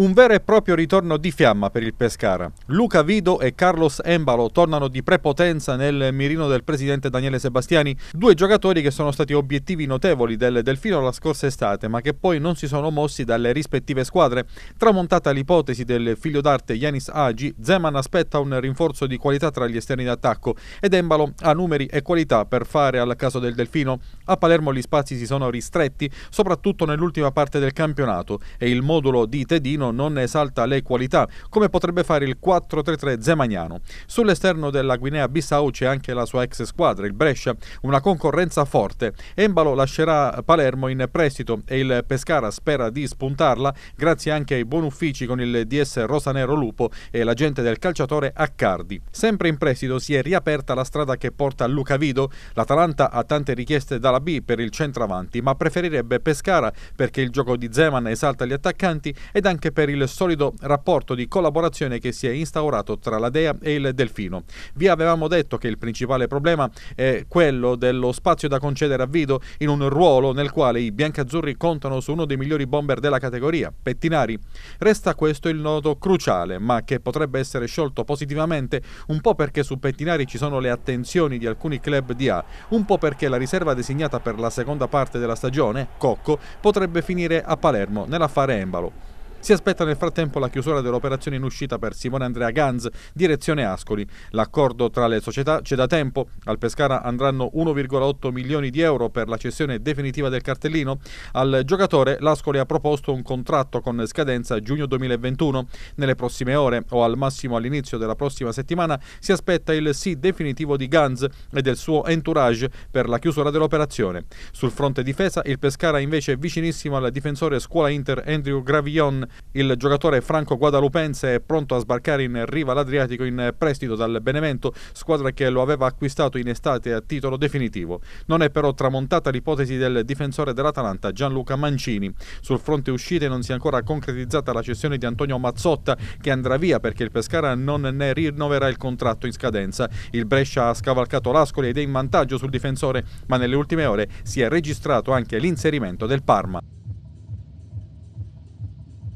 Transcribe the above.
Un vero e proprio ritorno di fiamma per il Pescara. Luca Vido e Carlos Embalo tornano di prepotenza nel mirino del presidente Daniele Sebastiani, due giocatori che sono stati obiettivi notevoli del Delfino la scorsa estate, ma che poi non si sono mossi dalle rispettive squadre. Tramontata l'ipotesi del figlio d'arte Yanis Agi, Zeman aspetta un rinforzo di qualità tra gli esterni d'attacco ed Embalo ha numeri e qualità per fare al caso del Delfino. A Palermo gli spazi si sono ristretti, soprattutto nell'ultima parte del campionato e il modulo di Tedino Mancino non esalta le qualità, come potrebbe fare il 4-3-3 Zemagnano. Sull'esterno della Guinea-Bissau c'è anche la sua ex squadra, il Brescia, una concorrenza forte. Embalo lascerà Palermo in prestito e il Pescara spera di spuntarla grazie anche ai buon uffici con il DS Rosanero Lupo e l'agente del calciatore Accardi. Sempre in prestito si è riaperta la strada che porta a Vido. L'Atalanta ha tante richieste dalla B per il centravanti, ma preferirebbe Pescara perché il gioco di Zeman esalta gli attaccanti ed anche anche per il solido rapporto di collaborazione che si è instaurato tra la DEA e il Delfino. Vi avevamo detto che il principale problema è quello dello spazio da concedere a Vido in un ruolo nel quale i biancazzurri contano su uno dei migliori bomber della categoria, Pettinari. Resta questo il nodo cruciale, ma che potrebbe essere sciolto positivamente un po' perché su Pettinari ci sono le attenzioni di alcuni club di A, un po' perché la riserva designata per la seconda parte della stagione, Cocco, potrebbe finire a Palermo nell'affare Embalo. Si aspetta nel frattempo la chiusura dell'operazione in uscita per Simone Andrea Ganz, direzione Ascoli. L'accordo tra le società c'è da tempo. Al Pescara andranno 1,8 milioni di euro per la cessione definitiva del cartellino. Al giocatore l'Ascoli ha proposto un contratto con scadenza giugno 2021. Nelle prossime ore o al massimo all'inizio della prossima settimana si aspetta il sì definitivo di Ganz e del suo entourage per la chiusura dell'operazione. Sul fronte difesa il Pescara invece è vicinissimo al difensore scuola Inter Andrew Gravillon il giocatore franco guadalupense è pronto a sbarcare in riva all'Adriatico in prestito dal Benevento, squadra che lo aveva acquistato in estate a titolo definitivo. Non è però tramontata l'ipotesi del difensore dell'Atalanta Gianluca Mancini. Sul fronte uscite non si è ancora concretizzata la cessione di Antonio Mazzotta che andrà via perché il Pescara non ne rinnoverà il contratto in scadenza. Il Brescia ha scavalcato l'Ascoli ed è in vantaggio sul difensore, ma nelle ultime ore si è registrato anche l'inserimento del Parma.